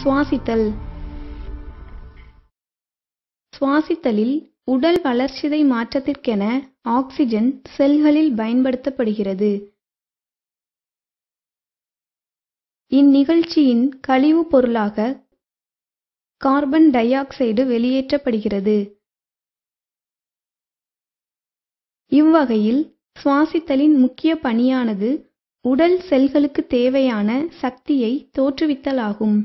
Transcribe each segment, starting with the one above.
சுவாசித்தல் சுவாசித்தலில் உடல் வளர்ச்சிதை மாற்றத்திற்கென ஆக்சிஜன் செல்களில் பயன்படுத்தப்படுகிறது இந்நிகழ்ச்சியின் கழிவுப் பொருளாக கார்பன் டை ஆக்சைடு வெளியேற்றப்படுகிறது இவ்வகையில் சுவாசித்தலின் முக்கிய பணியானது உடல் செல்களுக்கு தேவையான சக்தியை தோற்றுவித்தலாகும்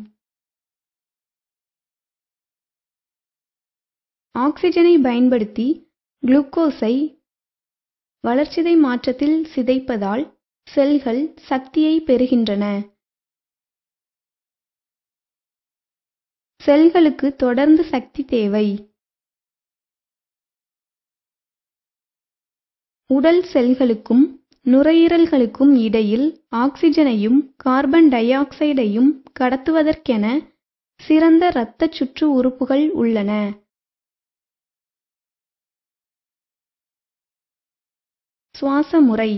ஆக்சிஜனை பயன்படுத்தி குளுக்கோஸை வளர்சிதை மாற்றத்தில் சிதைப்பதால் செல்கள் சக்தியை பெறுகின்றன செல்களுக்கு தொடர்ந்து சக்தி தேவை உடல் செல்களுக்கும் நுரையீரல்களுக்கும் இடையில் ஆக்சிஜனையும் கார்பன் டை ஆக்சைடையும் கடத்துவதற்கென சிறந்த இரத்த சுற்று உறுப்புகள் உள்ளன சுவாச முறை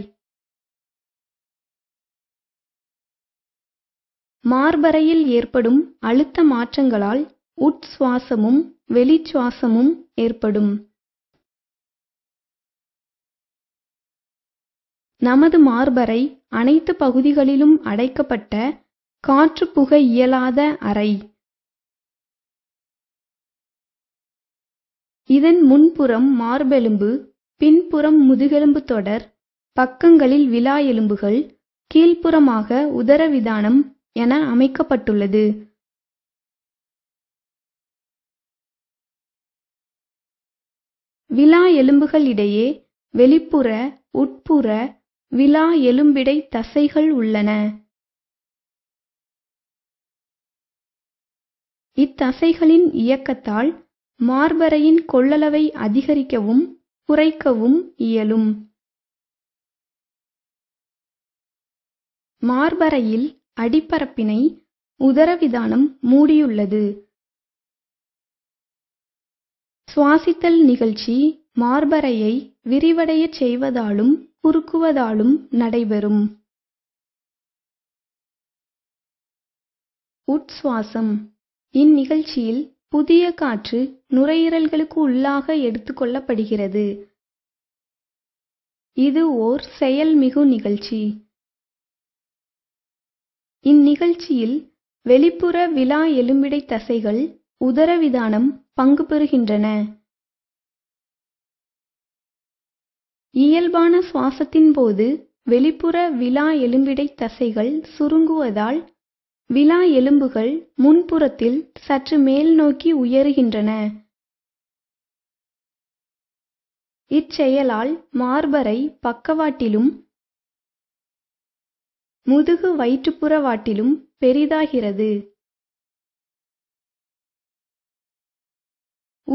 மார்பறையில் ஏற்படும் அழுத்த மாற்றங்களால் உட்சுவாசமும் வெளிச்சுவாசமும் ஏற்படும் நமது மார்பறை அனைத்து பகுதிகளிலும் அடைக்கப்பட்ட காற்று புக இயலாத அறை இதன் முன்புறம் மார்பெலும்பு பின்புறம் முதுகெலும்பு தொடர் பக்கங்களில் விலா எலும்புகள் கீழ்ப்புறமாக உதரவிதானம் என அமைக்கப்பட்டுள்ளது விலா எலும்புகளிடையே வெளிப்புற உட்புற விலா எலும்பிடை தசைகள் உள்ளன இத்தசைகளின் இயக்கத்தால் மார்பறையின் கொள்ளளவை அதிகரிக்கவும் குறைக்கவும் இயலும் மார்பறையில் அடிப்பரப்பினை உதரவிதானம் மூடியுள்ளது சுவாசித்தல் நிகழ்ச்சி மார்பறையை விரிவடைய செய்வதாலும் குறுக்குவதாலும் நடைபெறும் உட்சுவாசம் இந்நிகழ்ச்சியில் புதிய காற்று நுரையீரல்களுக்கு உள்ளாக எடுத்துக்கொள்ளப்படுகிறது இது ஓர் செயல்மிகு நிகழ்ச்சி இந்நிகழ்ச்சியில் வெளிப்புற விழா எலும்பிடை தசைகள் உதரவிதானம் பங்கு பெறுகின்றன இயல்பான சுவாசத்தின் போது வெளிப்புற விழா எலும்பிடை தசைகள் சுருங்குவதால் விலா எலும்புகள் முன்புறத்தில் சற்று மேல் நோக்கி உயருகின்றன இச்செயலால் மார்பரை பக்கவாட்டிலும் முதுகு வயிற்றுப்புற வாட்டிலும் பெரிதாகிறது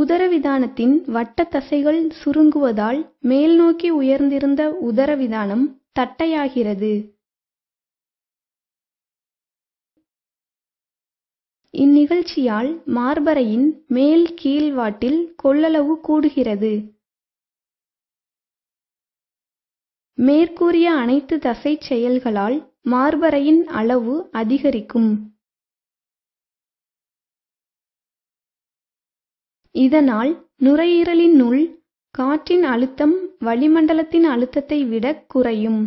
உதரவிதானத்தின் வட்ட தசைகள் சுருங்குவதால் மேல்நோக்கி உயர்ந்திருந்த உதரவிதானம் தட்டையாகிறது இந்நிகழ்ச்சியால் மார்பறையின் மேல் கீழ் வாட்டில் கொள்ளளவு கூடுகிறது. மேற்கூறிய அனைத்து தசைச் செயல்களால் மார்பறையின் அளவு அதிகரிக்கும். இதனால் நுரையீரலினுள் காற்றின் அழுத்தம் வளிமண்டலத்தின் அழுத்தத்தை விடக் குறையும்.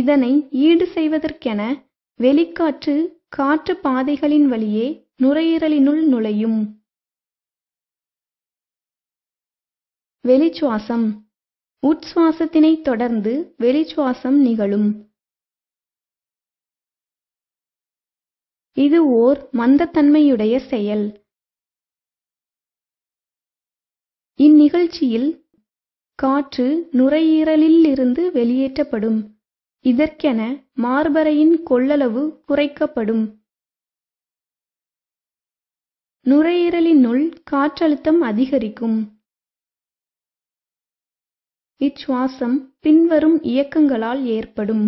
இதனை ஈடு செய்வதற்கென வெளிக்காற்று காற்று பாதைகளின் வழியே நுரையீரலினுள் நுழையும் வெளிச்சுவாசம் உட்சுவாசத்தினை தொடர்ந்து வெளிச்சுவாசம் நிகழும் இது ஓர் மந்தத்தன்மையுடைய செயல் இந்நிகழ்ச்சியில் காற்று நுரையீரலில் இருந்து வெளியேற்றப்படும் இதற்கென மார்பறையின் கொள்ளளவு குறைக்கப்படும் நுரையீரலினுள் காற்றழுத்தம் அதிகரிக்கும் இச்சுவாசம் பின்வரும் இயக்கங்களால் ஏற்படும்